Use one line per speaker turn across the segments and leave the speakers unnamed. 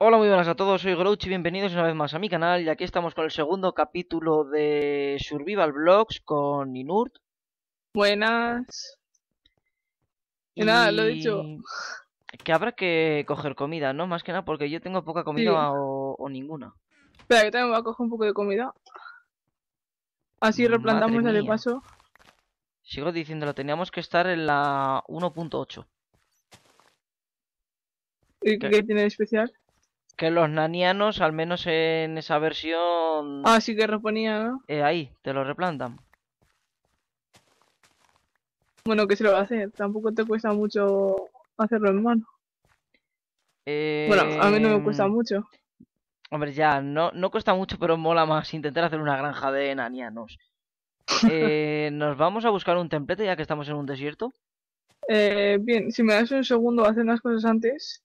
Hola, muy buenas a todos, soy Grouch y bienvenidos una vez más a mi canal y aquí estamos con el segundo capítulo de Survival Vlogs con Inurt. Buenas. Y nada, lo he dicho. Que habrá que coger comida, ¿no? Más que nada porque yo tengo poca comida o, ninguna.
Espera, que también voy a coger un poco de comida.
Así replantamos el paso. Sigo diciéndolo, teníamos que estar en la 1.8. ¿Y ¿Qué? qué
tiene de especial?
que los nanianos, al menos en esa versión...
Ah, sí que reponía,
¿no? Eh, ahí, te lo replantan.
Bueno, que se lo va a hacer. Tampoco te cuesta mucho hacerlo en mano.
Eh... Bueno, a mí no me cuesta em, mucho. Hombre, ya, no, no cuesta mucho, pero mola más intentar hacer una granja
de nanianos.
Eh, ¿Nos vamos a buscar un templete ya que estamos en un desierto?
Eh, bien, si me das un segundo hacen hacer unas cosas antes.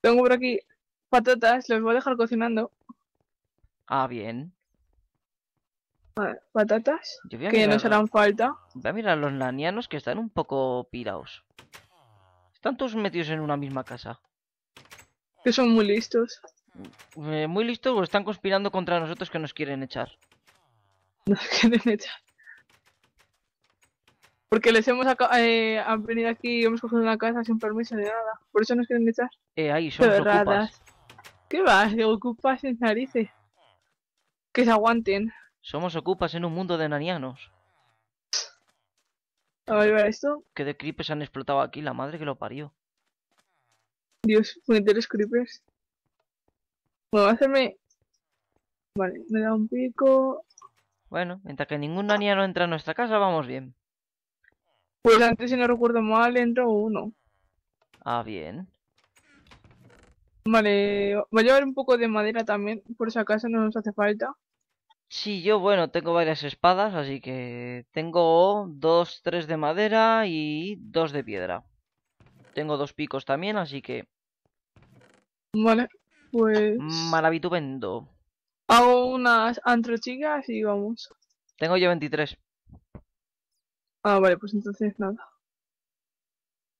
Tengo por aquí patatas, los voy a dejar cocinando.
Ah, bien.
patatas, que nos harán falta.
Voy a mirar a los lanianos que están un poco piraos. Están todos metidos en una misma casa.
Que son muy listos.
Mm, eh, muy listos o están conspirando contra nosotros que nos quieren echar.
Nos quieren echar. Porque les hemos eh, han venido aquí y hemos cogido una casa sin permiso ni nada. Por eso nos quieren echar.
Eh, ahí, son ocupas.
¿Qué vas? De ocupas en narices. Que se aguanten. Somos ocupas
en un mundo de nanianos. A ver, esto. Que de creepers han explotado aquí, la madre que lo parió.
Dios, los creepers. Bueno, va a hacerme... Vale, me da un pico...
Bueno, mientras que ningún naniano entra a nuestra casa, vamos bien.
Pues antes, si no recuerdo mal, entró uno.
Ah, bien.
Vale, voy a llevar un poco de madera también, por si acaso no nos hace falta.
Sí, yo, bueno, tengo varias espadas, así que tengo dos, tres de madera y dos de piedra. Tengo dos picos también, así que...
Vale, pues...
Maravitupendo. Hago unas
antrochicas y vamos.
Tengo yo 23.
Ah, vale, pues entonces nada.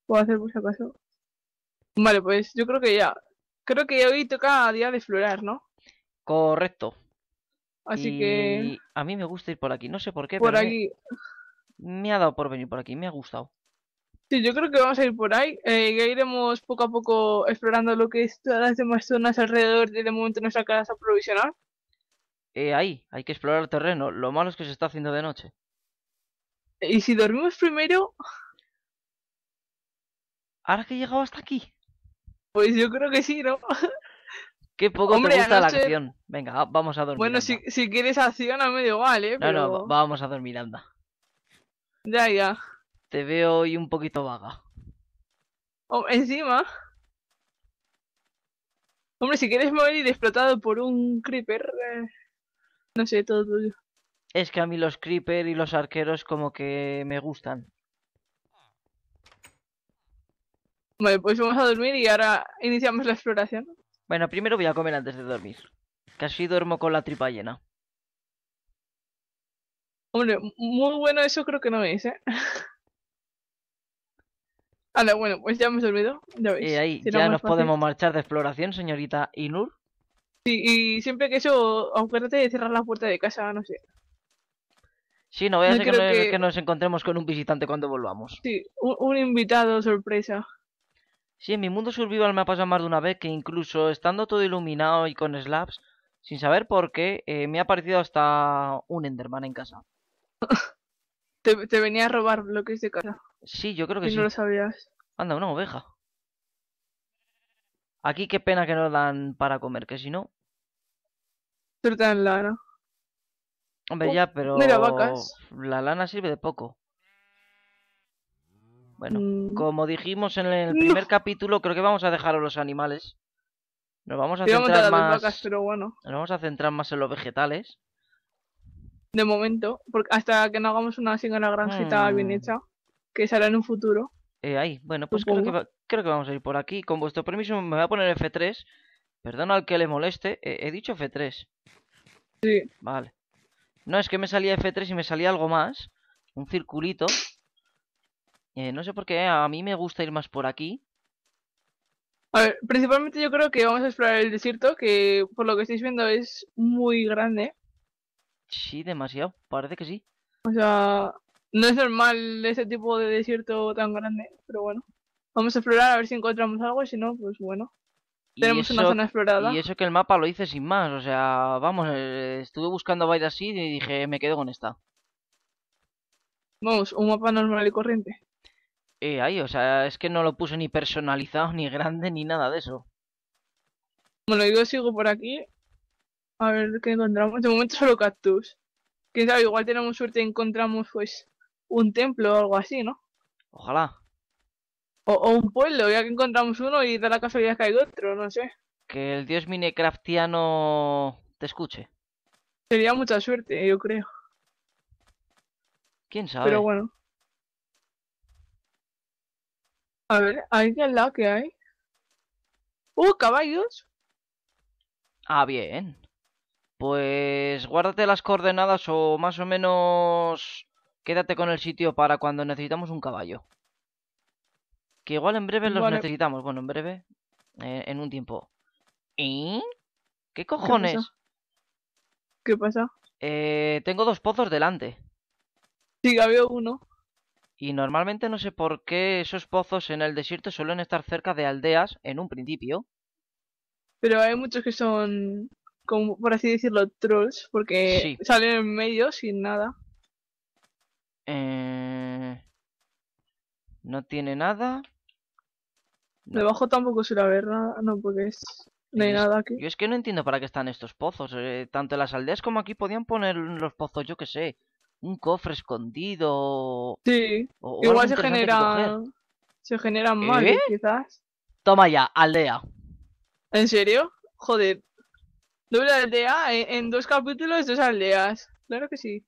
Puedo hacer por si acaso. Vale, pues yo creo que ya. Creo que hoy toca día de explorar, ¿no?
Correcto.
Así que.
A mí me gusta ir por aquí, no sé por qué. Por aquí. Me... ha dado por venir por aquí, me ha gustado.
Sí, yo creo que vamos a ir por ahí. Eh, ya iremos poco a poco explorando lo que es todas las demás zonas alrededor de, de momento nuestra casa provisional.
Eh, ahí, hay que explorar el terreno. Lo malo es que se está haciendo de noche.
¿Y si dormimos primero? ¿Ahora que he llegado hasta aquí? Pues yo creo que sí, ¿no? Qué poco Hombre, te gusta la acción.
Venga, vamos a
dormir. Bueno, si, si, quieres acción, a medio vale, ¿eh? No, no,
vamos a dormir, anda. Ya, ya. Te veo hoy un poquito vaga.
Oh, encima. Hombre, si quieres morir explotado por un creeper. Eh, no sé, todo tuyo.
Es que a mí los creeper y los arqueros como que me gustan. Vale, pues vamos a dormir y ahora
iniciamos la exploración.
Bueno, primero voy a comer antes de dormir. Casi duermo con la tripa llena.
Hombre, muy bueno eso creo que no es, ¿eh? Vale, bueno, pues ya hemos dormido, ya veis. Y eh, ahí, ya nos podemos marchar
de exploración, señorita Inur.
Sí, y siempre que eso, acuérdate de cerrar la puerta de casa, no sé.
Sí, no voy a ser que, nos encontremos con un visitante cuando volvamos.
Sí, un, invitado sorpresa.
Sí, en mi mundo survival me ha pasado más de una vez que incluso estando todo iluminado y con slabs, sin saber por qué, eh, me ha aparecido hasta un Enderman en casa.
te, venía a robar bloques de casa.
Sí, yo creo que y sí. no lo sabías. Anda, una oveja. Aquí qué pena que no dan para comer, que si no...
Torta en lana.
Hombre, ya, pero la lana sirve de poco. Bueno, mm. como dijimos en el primer capítulo, creo que vamos a dejar a los animales. Nos vamos a centrar más. vamos a centrar más en los vegetales.
De momento, porque hasta que no hagamos una gran granjita mm. bien hecha, que será en un futuro.
Eh, ahí, bueno, pues creo que, creo que, vamos a ir por aquí. Con vuestro permiso me voy a poner F3. Perdón al que le moleste, he dicho F3. Sí. Vale. No, es que me salía F3 y me salía algo más. Un circulito. Eh, no sé por qué, a mí me gusta ir más por aquí.
A ver, principalmente yo creo que vamos a explorar el desierto, que por lo que estáis viendo es muy grande. Sí,
demasiado, parece que sí.
O sea, no es normal ese tipo de desierto tan grande, pero bueno. Vamos a explorar a ver si encontramos algo y si no, pues bueno. Tenemos una zona explorada. Y
eso que el mapa lo hice sin más, o sea, vamos, eh, estuve buscando bailes así y dije, me quedo con esta.
Vamos, un mapa normal y corriente.
Eh, ahí, o sea, es que no lo puse ni personalizado, ni grande, ni nada de eso.
Bueno, yo sigo por aquí. A ver qué encontramos. De momento solo cactus. Quién sabe, igual tenemos suerte y encontramos pues un templo o algo así, ¿no? Ojalá. O, un pueblo, ya que encontramos uno y de la casualidad que hay otro, no sé.
Que el dios minecraftiano te escuche. Sería
mucha suerte, yo creo. ¿Quién sabe? Pero bueno. A ver, ¿hay al lado que hay?
¡Uh, caballos! Ah, bien. Pues guárdate las coordenadas o más o menos quédate con el sitio para cuando necesitamos un caballo. Que igual en breve los necesitamos. Bueno, en breve. Eh, en un tiempo. ¿Y? ¿Qué cojones? ¿Qué pasa? Eh, tengo dos pozos delante. Sí, había uno. Y normalmente no sé por qué esos pozos en el desierto suelen estar cerca de aldeas en un principio.
Pero hay muchos que son, como por así decirlo, trolls, porque salen en medio sin nada. Eh,
no tiene nada.
Debajo tampoco si la no, porque es... no hay nada
aquí. Yo es que no entiendo para qué están estos pozos. Eh, tanto en las aldeas como aquí podían poner los pozos, yo qué sé, un cofre escondido.
Sí, igual se genera... Se generan mal, quizás. Toma ya, aldea. ¿En serio? Joder. Doble aldea en dos capítulos, dos aldeas. Claro que sí.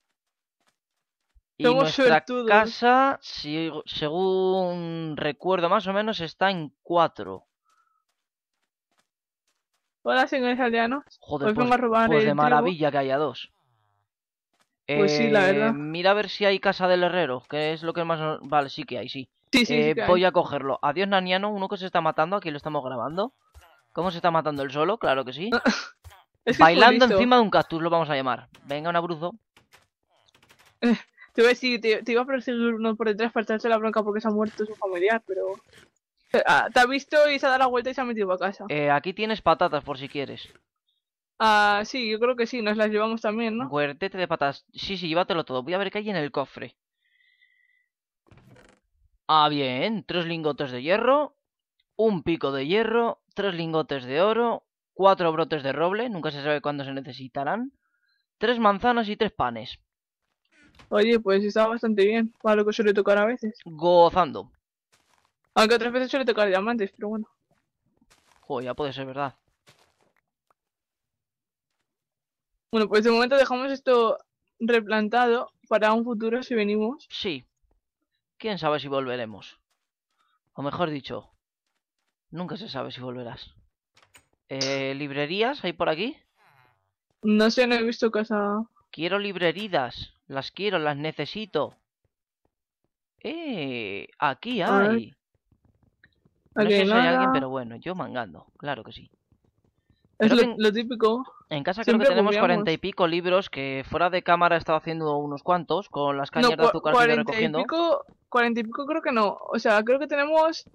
Y casa,
según recuerdo más o menos, está en 4.
Hola, señores aldeanos. Joder, pues, pues de maravilla que haya dos. Pues sí, la eh, verdad.
Mira a ver si hay casa del herrero, que es lo que más... Vale, sí que hay, sí. Sí, eh, voy a cogerlo. Adiós, Naniano, uno que se está matando, aquí lo estamos grabando. ¿Cómo se está matando el solo? Claro que sí. Bailando encima de un cactus, lo vamos a llamar.
Venga, un abruzo. Eh. Te iba a te, iba a perseguir uno por detrás para la bronca porque se ha muerto su familiar, pero. Ah, te ha visto y se ha dado la vuelta y se ha metido a casa.
Eh, aquí tienes patatas por si quieres.
Ah, sí, yo creo que sí, nos las llevamos también, ¿no?
de patatas. Sí, sí, llévatelo todo. Voy a ver qué hay en el cofre. Ah, bien. Tres lingotes de hierro, un pico de hierro, tres lingotes de oro, cuatro brotes de roble, nunca se sabe cuándo se necesitarán, tres
manzanas y tres panes. Oye, pues está bastante bien, para lo que suele tocar a veces. Gozando. Aunque otras veces suele tocar diamantes, pero bueno. Joder, ya puede ser verdad. Bueno, pues de momento dejamos esto replantado para un futuro si venimos. Sí. Quién sabe
si volveremos. O mejor dicho, nunca se sabe si volverás. Eh, ¿Librerías hay por aquí?
No sé, no he visto casa.
Quiero librerías. Las quiero, las necesito. ¡Eh! Aquí hay. No sé hay alguien, pero bueno, yo mangando, claro que sí.
Es lo, típico. En casa creo que tenemos cuarenta y
pico libros que fuera de cámara estaba haciendo unos cuantos con las cañas de azúcar que recogiendo.
Cuarenta y pico creo que no. O sea, creo que tenemos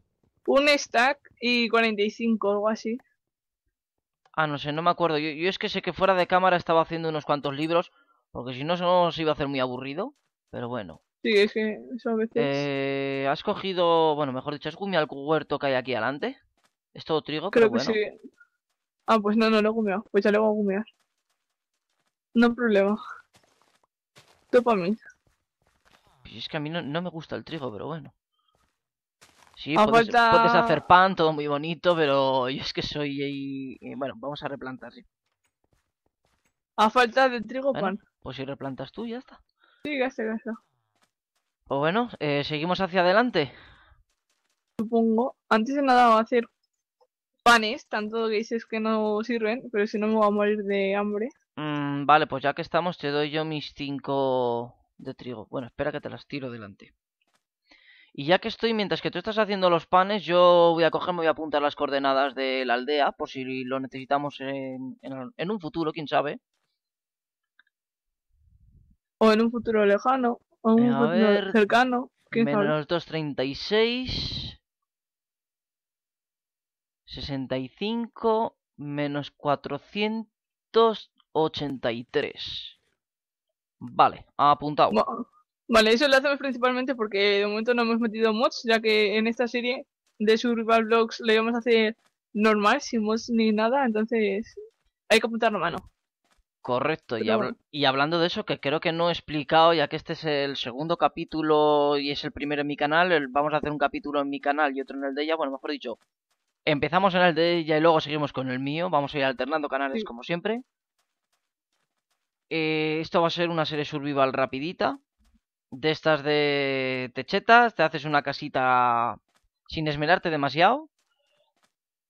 un stack y cuarenta y cinco algo así.
Ah, no sé, no me acuerdo. yo es que sé que fuera de cámara estaba haciendo unos cuantos libros porque si no, se iba a hacer muy aburrido. Pero bueno.
Sí, es que eso a veces. Eh,
has cogido, bueno, mejor dicho, has gumeado el huerto que hay aquí adelante. Es todo trigo, Creo que sí.
Ah, pues no, no lo he gumeado. Pues ya lo voy a gumear. No problema. Tú para mí.
Pues es que a mí no, me gusta el trigo, pero bueno. Sí, ah, puedes, hacer pan, todo muy bonito, pero yo es que soy... Eh, bueno, vamos a replantar, sí.
A falta de trigo, pan.
Pues si replantas tú, ya está.
Sí, gasto, gasto.
Pues bueno, eh, seguimos hacia adelante.
Supongo. Antes de nada va a hacer panes, tanto que dices que no sirven, pero si no me voy a morir de hambre.
Mm, vale, pues ya que estamos, te doy yo mis cinco de trigo. Bueno, espera que te las tiro delante. Y ya que estoy, mientras que tú estás haciendo los panes, yo voy a cogerme voy a apuntar las coordenadas de la aldea, por si lo necesitamos en un futuro, quién sabe.
O en un futuro lejano. O en un futuro cercano. Menos
236. 65 menos 483. Vale, apuntado.
vale, eso lo hacemos principalmente porque de momento no hemos metido mods, ya que en esta serie de Survival blogs lo íbamos a hacer normal, sin mods ni nada, entonces hay que apuntar la mano. Correcto, y, y,
hablando de eso, que creo que no he explicado, ya que este es el segundo capítulo y es el primero en mi canal, vamos a hacer un capítulo en mi canal y otro en el de ella, bueno, mejor dicho, empezamos en el de ella y luego seguimos con el mío, vamos a ir alternando canales como siempre. Eh, esto va a ser una serie survival rapidita, de estas de techetas, te haces una casita sin esmerarte demasiado,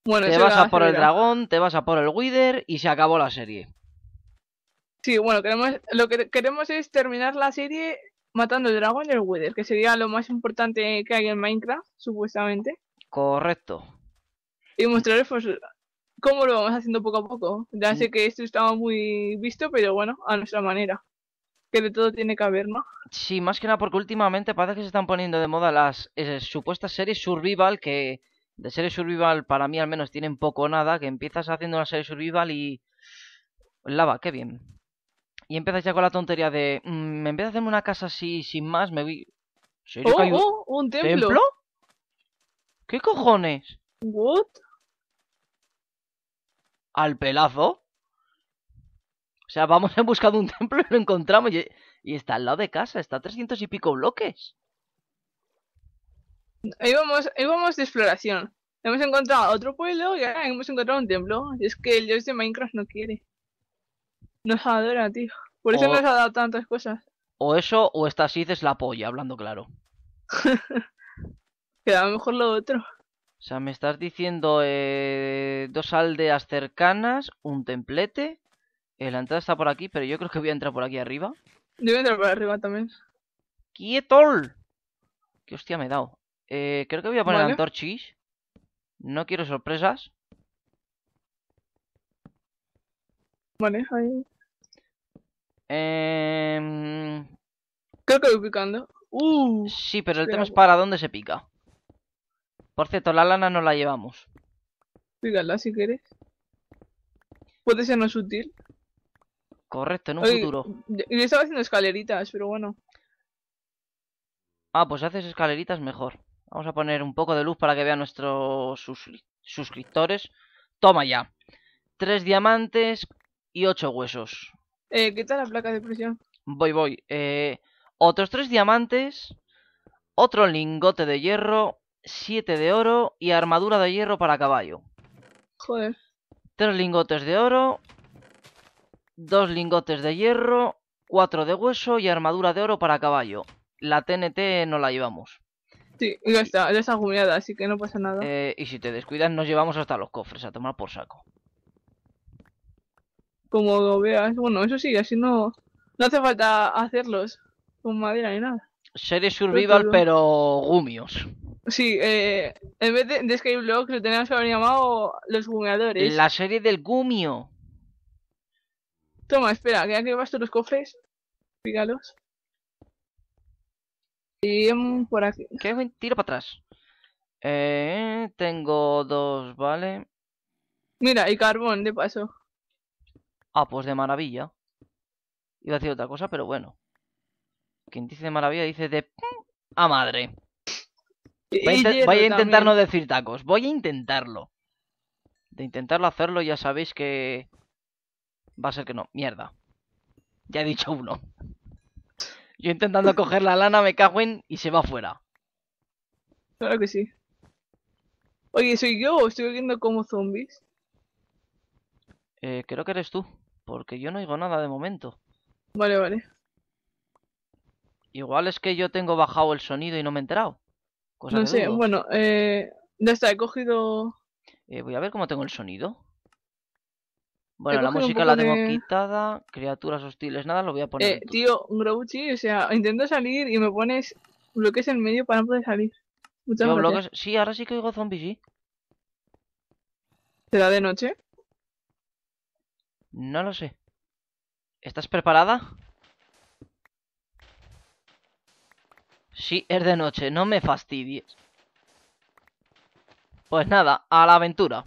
te vas a por el dragón,
te vas a por el Wither y se acabó la serie.
Sí, bueno, lo que queremos es terminar la serie matando el dragón y el Wither, que sería lo más importante que hay en Minecraft, supuestamente.
Correcto.
Y mostrarles pues, cómo lo vamos haciendo poco a poco. Ya sé que esto estaba muy visto, pero bueno, a nuestra manera. Que de todo tiene que haber, ¿no?
Sí, más que nada porque últimamente parece que se están poniendo de moda las eh, supuestas series survival que de serie survival para mí al menos tienen poco nada, que empiezas haciendo una serie survival y... Lava, qué bien. Y empiezas ya con la tontería de, me mm, en vez de hacerme una casa así sin más, me vi... ¿Serio oh, un... Oh, templo. ¿Qué cojones? What? Al pelazo. O sea, vamos a buscar de un templo y lo encontramos. Y, está al lado de casa, está a 300 y pico bloques.
Ahí vamos de exploración. Hemos encontrado otro pueblo y ahora hemos encontrado un templo. Es que el dios de Minecraft no quiere. No adora, tío. Por eso o... nos ha dado tantas cosas.
O eso, o esta Sith es la polla, hablando claro. Queda mejor lo otro. O sea, me estás diciendo eh, dos aldeas cercanas, un templete. el eh, la entrada está por aquí, pero yo creo que voy a entrar por aquí arriba. Yo voy a entrar por arriba también. ¡Quietol! ¡Qué hostia me he dado! Eh, creo que voy a poner el antorchis. No quiero sorpresas.
Vale, ahí. Em, Creo que voy picando. Uh, sí, pero el tema es pues. para
dónde se pica. Por cierto, la lana no la llevamos. Pícala si quieres.
Puede ser no sutil.
Correcto, en un Oye, futuro.
Yo estaba haciendo escaleritas, pero bueno.
Ah, pues haces escaleritas mejor. Vamos a poner un poco de luz para que vean nuestros sus suscriptores. Toma ya. Tres diamantes y ocho huesos. Eh, quita la placa de presión. Voy, voy. Eh, otros tres diamantes, otro lingote de hierro, siete de oro y armadura de hierro para caballo. Joder. Tres lingotes de oro, dos lingotes de hierro, cuatro de hueso y armadura de oro para caballo. La TNT no la llevamos. Sí, ya está, ya está así que no pasa nada. Eh, y si te descuidas, nos llevamos hasta los cofres a tomar por saco
como veas. Bueno, eso sí, así no, no hace falta hacerlos con madera ni nada.
Serie survival, pero, gumios.
Sí, eh, en vez de, de Skyblock lo teníamos que haber llamado Los gumeadores. La serie del gumio. Toma, espera, que que vas tú los cofres. Pígalos. Y em, por aquí. Que
tiro para atrás. Eh, tengo dos, vale.
Mira, y carbón, de paso.
Ah, pues de maravilla. Iba a decir otra cosa, pero bueno. Quien dice de maravilla dice de... A madre.
Voy a, intentar no
decir tacos. Voy a intentarlo. De intentarlo hacerlo ya sabéis que... Va a ser que no. Mierda. Ya he dicho
uno. Yo intentando coger la lana me cago en y se va afuera. Claro que sí. Oye, ¿soy yo estoy viendo como zombies?
Eh, creo que eres tú. Porque yo no oigo nada de momento. Vale, vale. Igual es que yo tengo bajado el sonido y no me he enterado. Cosa no sé,
bueno, eh, ya está, he cogido... Eh, voy a ver cómo tengo el
sonido. Bueno, la música la tengo quitada, criaturas hostiles, nada, lo voy a eh, poner. Eh, tío,
Grouchy, o sea, intento salir y me pones bloques en medio para no poder salir. Muchas gracias. Sí, ahora sí que oigo zombies, sí. ¿Será de
noche? No lo sé. ¿Estás preparada? Sí, es de noche, no me fastidies. Pues nada, a la aventura.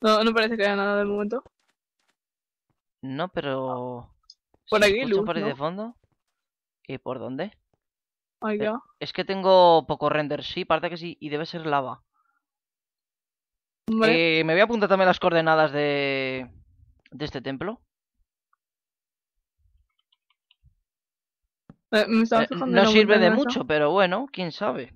No, no parece que haya nada de momento.
No, pero... Por aquí, luz, por de fondo. ¿Y por dónde? Ahí ya. Es que tengo poco render, sí, parece que sí, y debe ser lava. Eh, me voy a apuntar también las coordenadas de, este templo.
Eh, eh, no sirve de mucho,
pero bueno, quién sabe.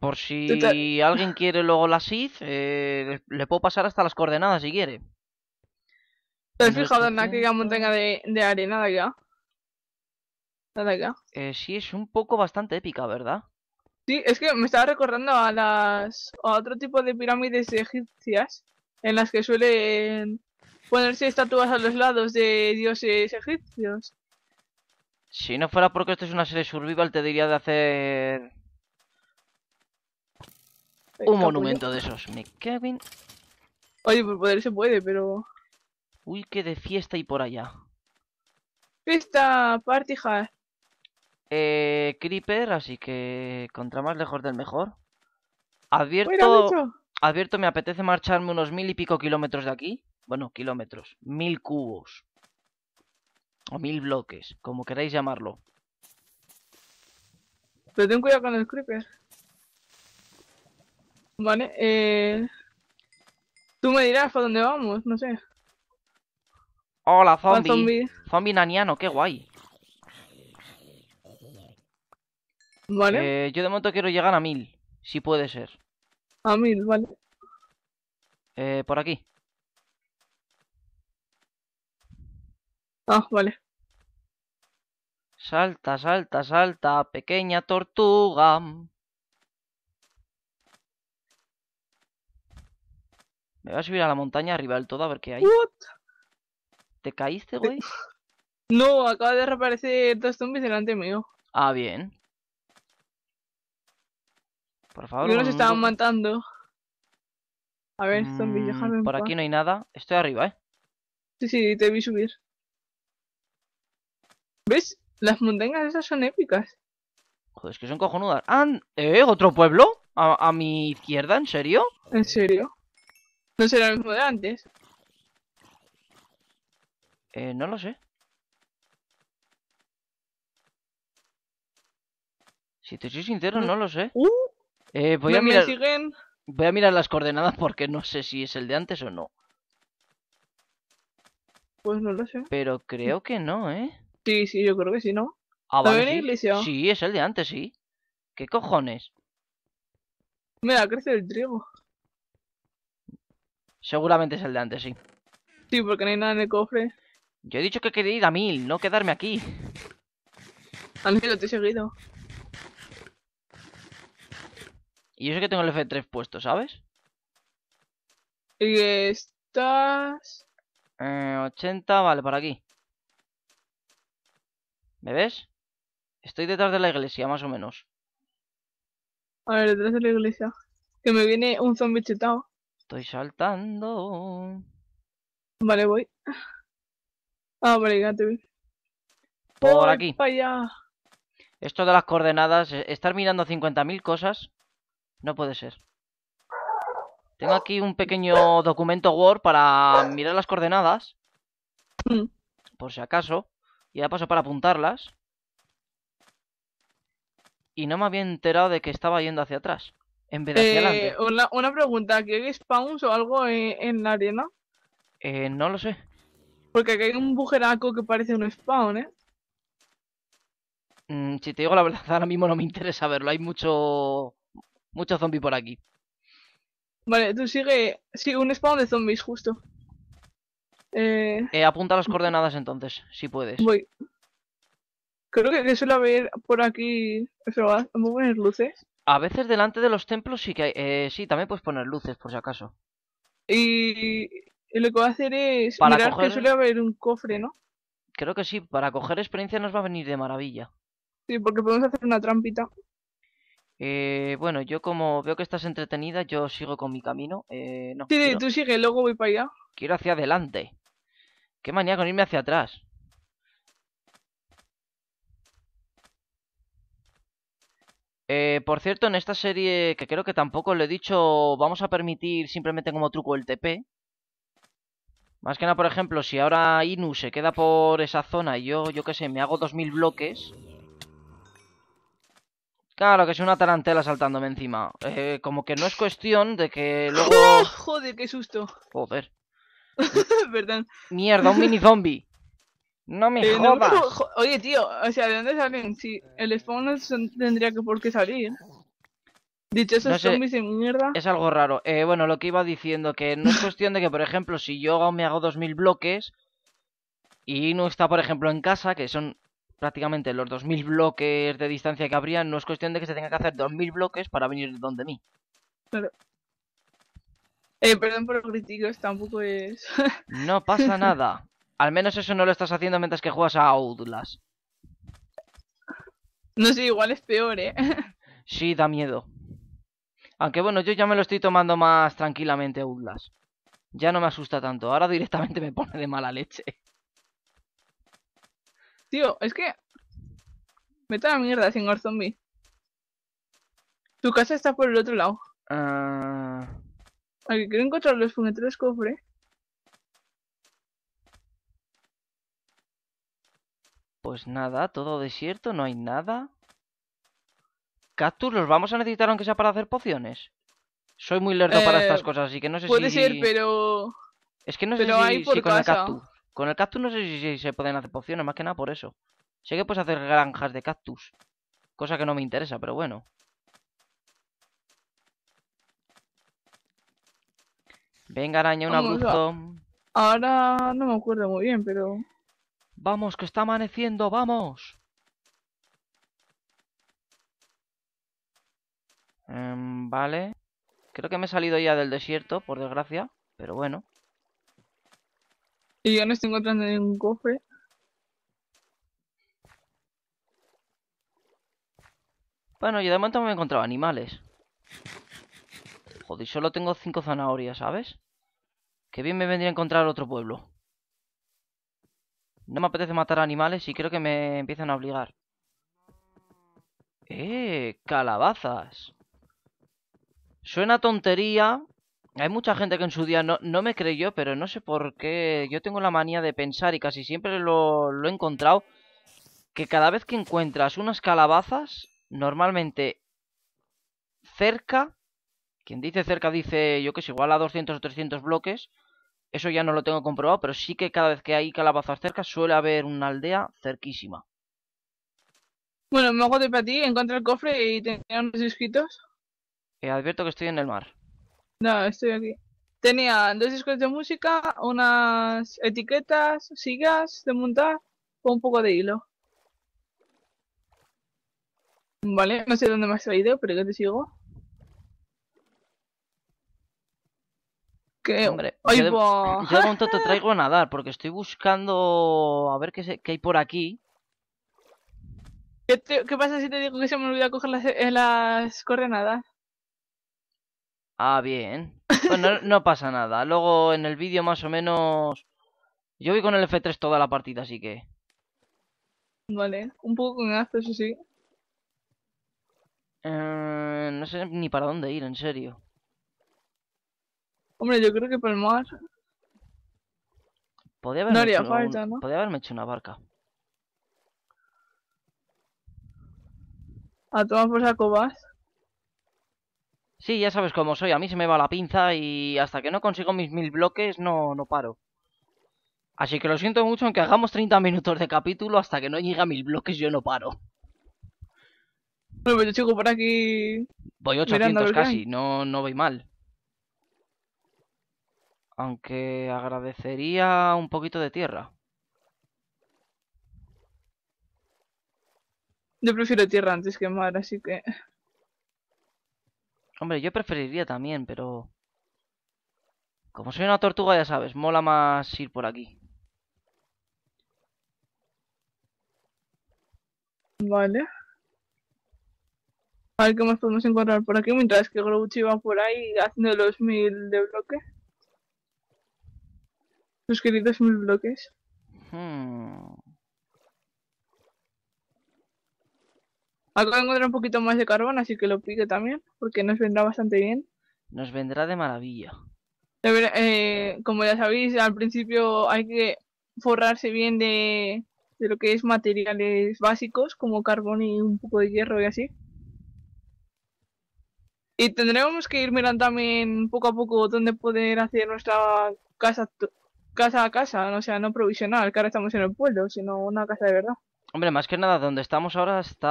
Por si alguien quiere luego la SID, le, puedo pasar hasta las coordenadas si quiere.
¿Te has fijado en aquella montaña de, arena de allá? De allá.
sí, es un poco bastante épica, ¿verdad?
Sí, es que me estaba recordando a las a otro tipo de pirámides egipcias en las que suelen ponerse estatuas a los lados de dioses egipcios.
Si no fuera porque esto es una serie survival, te diría de hacer
un pues monumento de esos. Me Kevin. Oye, por poder se puede, pero.
Uy, que de fiesta y por allá.
Fiesta, party hard
eh, Creeper, así que contra más lejos del mejor. Advierto, advierto, me apetece marcharme unos mil y pico kilómetros de aquí. Bueno, kilómetros, mil cubos. O mil bloques, como queráis llamarlo.
Pero ten cuidado con el creeper. Vale, eh... Tú me dirás para dónde vamos, no sé.
Hola, zombie. Zombie naniano, qué guay. Vale. Eh, yo de momento quiero llegar a mil, si puede ser.
A mil, vale.
Eh, por aquí. Ah, vale. Salta, salta, salta, pequeña tortuga. Me voy a subir a la montaña arriba del todo a ver qué hay.
¿Te caíste, güey? No, acaba de reaparecer dos zombies delante mío. Ah, bien. Por favor. Yo nos estaban matando.
A ver, zombie, mm, Por aquí no hay nada. Estoy arriba, ¿eh?
Sí, sí, te vi subir. ¿Ves? Las montañas esas son épicas.
Joder, es que son cojonudas. Ah, ¿Eh? ¿Otro pueblo? ¿A, mi izquierda? ¿En serio?
¿En serio? ¿No será el mismo de antes?
Eh, no lo sé. Si te soy sincero, no, lo sé. Uh. Eh, voy, a mirar, voy a mirar las coordenadas porque no sé si es el de antes o no.
Pues no lo sé. Pero creo que no, ¿eh? Sí, sí, yo creo que sí, ¿no? Ah, vale, sí.
Sí, es el de antes, sí. ¿Qué cojones? Mira, crece el trigo. Seguramente es el de antes, sí. Sí, porque no hay nada en el cofre. Yo he dicho que quería ir a mil, no quedarme aquí.
lo te he seguido.
Y yo sé que tengo el F3 puesto, ¿sabes?
Y estás...
80, eh, vale, por aquí. ¿Me ves? Estoy detrás de la iglesia, más o menos.
A ver, detrás de la iglesia. Que me viene un zombie chetado.
Estoy saltando. Vale,
voy. Ah, vale, ya te Por, aquí. Para allá.
Esto de las coordenadas, e-, estar mirando 50.000 cosas no puede ser. Tengo aquí un pequeño documento Word para mirar las coordenadas. Mm. Por si acaso. Y ya paso para apuntarlas. Y no me había enterado de que estaba yendo hacia atrás. En vez de hacia eh,
adelante. Una, pregunta, ¿aquí hay spawns o algo en, la arena? Eh, no lo sé. Porque aquí hay un bujeraco que parece un spawn, ¿eh?
Mm, si te digo la verdad, ahora mismo no me interesa verlo. Hay mucho mucho zombie por aquí.
Vale, tú sigue. Sí, un spawn de
zombies, justo. Eh... eh apunta las coordenadas entonces, si puedes. Voy.
Creo que suele haber por aquí. Eso va. ¿Vamos a poner luces?
A veces delante de los templos sí que hay. Eh, sí, también puedes poner luces, por si acaso.
Y. lo que va a hacer es. mirar que suele haber un cofre, ¿no?
Creo que sí, para coger experiencia nos va a venir de maravilla.
Sí, porque podemos hacer una trampita.
Eh, bueno, yo como veo que estás entretenida, yo sigo con mi camino. Eh, no, sí, tú
sigue, luego voy
para allá. Quiero hacia adelante. Qué manía con irme hacia atrás. Eh, por cierto, en esta serie, que creo que tampoco lo he dicho, vamos a permitir simplemente como truco el TP. Más que nada, por ejemplo, si ahora Inu se queda por esa zona y yo, yo qué sé, me hago 2000 bloques Claro, que es una tarantela saltándome encima. Eh, como que no es cuestión de que luego...
joder, qué susto. Joder. Perdón.
Mierda, un mini zombie. No me eh, jodas.
oye, tío, o sea, ¿de dónde salen? Si el spawn tendría que por qué salir.
Dicho esos no sé, zombies
mierda. Es
algo raro. Eh, bueno, lo que iba diciendo, que no es cuestión de que, por ejemplo, si yo me hago 2000 bloques y no está, por ejemplo, en casa, que son prácticamente los 2000 bloques de distancia que habría, no es cuestión de que se tenga que hacer 2000 bloques para venir donde mí.
Eh, perdón por los críticos, tampoco es...
no pasa nada. Al menos eso no lo estás haciendo mientras que juegas a Udlas. No sé, igual es peor, ¿eh? sí, da miedo. Aunque bueno, yo ya me lo estoy tomando más tranquilamente, Udlas. Ya no me asusta tanto, ahora directamente me pone
de mala leche. Tío, es que. a la mierda, señor zombie. Tu casa está por el otro lado. Ah. Aquí quiero encontrar los puñeteros cofre.
Pues nada, todo desierto, no hay nada. Cactus, los vamos a necesitar aunque sea para hacer pociones. Soy muy lerdo para eh, estas cosas, así que no sé si... Puede ser, pero... Es que no sé si, hay por casa. Con el cactus no sé si, se pueden hacer pociones, más que nada por eso. Sé que puedes hacer granjas de cactus. Cosa que no me interesa, pero bueno. Venga, araña, un abruzzo.
Ahora
no me acuerdo muy bien, pero... ¡Vamos, que está amaneciendo! ¡Vamos! Em, vale. Creo que me he salido ya del desierto, por desgracia. Pero bueno. Y ya no estoy encontrando ningún cofre. Bueno, yo de momento me he encontrado animales. Joder, solo tengo cinco zanahorias, ¿sabes? Qué bien me vendría a encontrar otro pueblo. No me apetece matar animales y creo que me empiezan a obligar. ¡Eh! ¡Calabazas! Suena tontería, hay mucha gente que en su día no, me creyó, pero no sé por qué. Yo tengo la manía de pensar y casi siempre lo, he encontrado. Que cada vez que encuentras unas calabazas, normalmente cerca, quien dice cerca dice, yo que sé, igual a 200 o 300 bloques, eso ya no lo tengo comprobado, pero sí que cada vez que hay calabazas cerca suele haber una aldea cerquísima.
Bueno, me hago de para ti, encuentra el cofre y tenía unos escritos.
Eh, advierto que estoy en el mar.
No, estoy aquí. Tenía dos discos de música, unas etiquetas, sigas de montar con un poco de hilo. Vale, no sé dónde me has traído, pero yo te sigo. ¿Qué, Hombre, yo, de, te
traigo a nadar porque estoy buscando a ver qué, hay por aquí.
¿Qué, pasa si te digo que se me olvidó coger las, eh, las coordenadas?
Ah, bien. pues no pasa nada. Luego en el vídeo más o menos... Yo voy con el F3 toda la partida, así que...
Vale, un poco con gasto, eso sí.
Eh, no sé ni para dónde ir, en serio.
Hombre, yo creo que para el mar...
Podría haberme, hecho, una barca.
A tomar por Cobas Sí, ya sabes
cómo soy, a mí se me va la pinza y hasta que no consigo mis mil bloques no, no paro. Así que lo siento mucho, aunque hagamos 30 minutos de capítulo, hasta que no llegue a mil bloques yo no paro. Bueno, pero pues chico, por aquí...
Voy 800 casi,
no, no voy mal. Aunque agradecería un poquito de tierra.
Yo prefiero tierra
antes que mar, así que... Hombre, yo preferiría también, pero... Como soy una tortuga, ya sabes, mola más ir por aquí.
Vale. A ver qué más podemos encontrar por aquí, mientras que Grouchy va por ahí haciendo los mil de bloque. sus queridos mil bloques. Hmm. Acabo de encontrar un poquito más de carbón, así que lo pique también, porque nos vendrá bastante bien.
Nos vendrá de maravilla.
Eh, como ya sabéis, al principio hay que forrarse bien de, lo que es materiales básicos, como carbón y un poco de hierro y así. Y tendremos que ir mirando también poco a poco dónde poder hacer nuestra casa casa a casa, o sea, no provisional, que ahora estamos en el pueblo, sino una casa de verdad.
Hombre, más que nada, donde estamos ahora está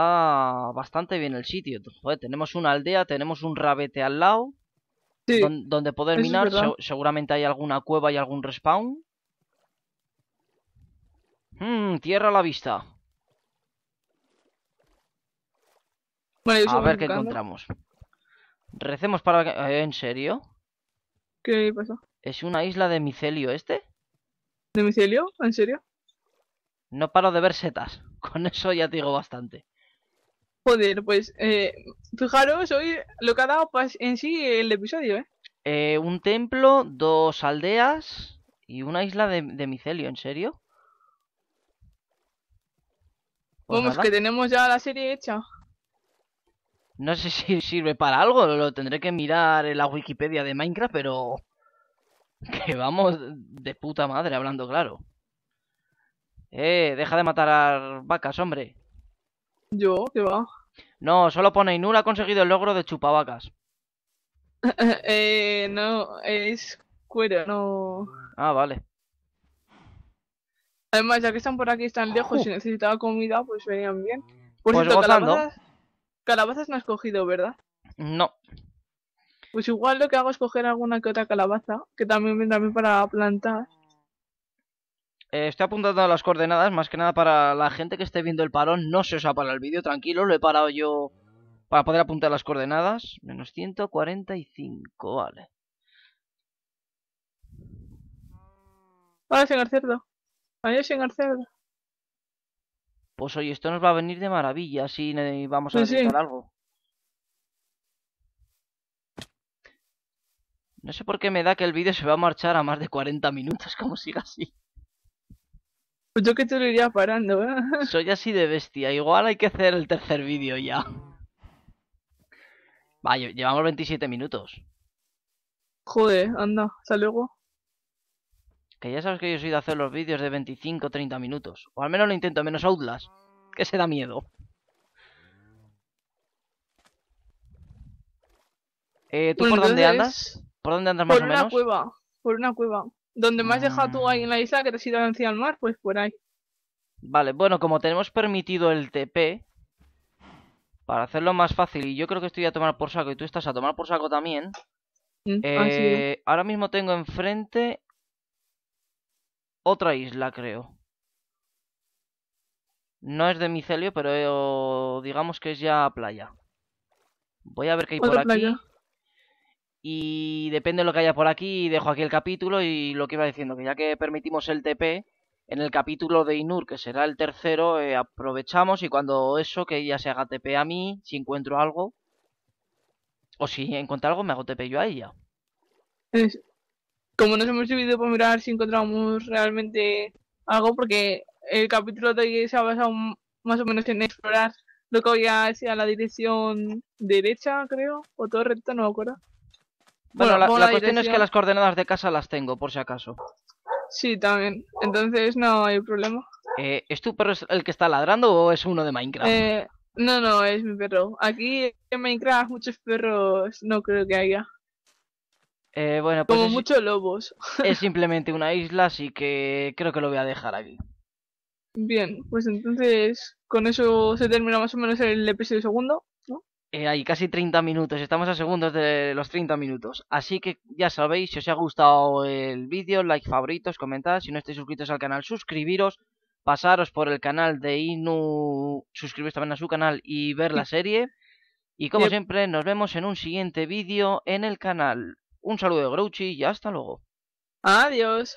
bastante bien el sitio. tenemos una aldea, tenemos un rabete al lado. Sí, donde poder minar, seguramente hay alguna cueva y algún respawn. Mmm, tierra a la vista. a ver qué encontramos. Recemos para... Que... Eh, ¿En serio? ¿Qué pasa? ¿Es una isla de micelio este?
¿De micelio? ¿En serio? No paro de ver setas. Con eso ya te digo bastante. Joder, pues eh, fijaros hoy lo que ha dado pues, en sí el
episodio, ¿eh? ¿eh? Un templo, dos aldeas y una isla de, micelio, ¿en serio?
Pues vamos, que tenemos ya la serie hecha.
No sé si sirve para algo, lo tendré que mirar en la Wikipedia de Minecraft, pero... Que vamos de puta madre, hablando claro. Eh, deja de matar a vacas, hombre.
¿Yo? ¿Qué va?
No, solo pone nula ha conseguido el logro de chupavacas.
eh, no, es cuero, no... Ah, vale. Además, ya que están por aquí, están lejos y necesitaba comida, pues venían bien.
Por pues cierto, calabazas...
Calabazas no has cogido, ¿verdad? No. Pues igual lo que hago es coger alguna que otra calabaza, que también vendrá bien para plantar.
Eh, estoy apuntando las coordenadas, más que nada para la gente que esté viendo el parón. No se os para el vídeo, tranquilo, lo he parado yo para poder apuntar las coordenadas. Menos 145, vale.
Vale, señor cerdo. Vale, señor cerdo.
Pues oye, esto nos va a venir de maravilla si vamos a algo. No sé por qué me da que el vídeo se va a marchar a más de 40 minutos, como siga así. Pues yo que te lo iría parando, ¿eh? Soy así de bestia. Igual hay que hacer el tercer vídeo ya. Vaya, llevamos 27 minutos.
Joder, anda, hasta luego.
Que ya sabes que yo soy de hacer los vídeos de 25 30 minutos. O al menos lo intento, menos Outlast. Que se da miedo. Eh, ¿Tú por dónde andas? ¿Por dónde andas más o menos? Por una
cueva, por una cueva. Donde me has dejado tú ahí en la ah. isla que te has ido hacia mar, pues por ahí.
Vale, bueno, como tenemos permitido el TP, para hacerlo más fácil, y yo creo que estoy a tomar por saco y tú estás a tomar por saco también,
mm, ah, eh,
eh. ahora mismo tengo enfrente otra isla, creo. No es de micelio, pero digamos que es ya playa. Voy a ver qué hay por aquí. Y depende de lo que haya por aquí, dejo aquí el capítulo y lo que iba diciendo, que ya que permitimos el TP, en el capítulo de Inur, que será el tercero, eh, aprovechamos y cuando eso, que ella se haga TP a mí, si encuentro algo, o si encuentro algo, me hago TP yo a ella.
Como nos hemos subido para mirar si encontramos realmente algo, porque el capítulo de hoy se ha basado más o menos en explorar lo que había hacia la dirección derecha, creo, o todo recto, no me acuerdo. Bueno, la, cuestión es que las
coordenadas de casa las tengo, por si acaso.
Sí, también.
Entonces no hay problema. Eh, ¿Es tu perro el que está ladrando o es uno de Minecraft? Eh,
no, no, es mi perro. Aquí en Minecraft muchos perros no creo que haya.
Eh, bueno, pues Como muchos lobos. Es simplemente una isla, así que creo que lo voy a dejar aquí.
Bien, pues entonces con eso se termina más o menos el episodio segundo.
Eh, hay casi 30 minutos, estamos a segundos de los 30 minutos. Así que ya sabéis, si os ha gustado el vídeo, like, favoritos, comentad. Si no estáis suscritos al canal, suscribiros. Pasaros por el canal de Inu, suscribiros también a su canal y ver la serie. Y como siempre, nos vemos en un siguiente vídeo en el canal. Un saludo de Grouchy y hasta luego. Adiós.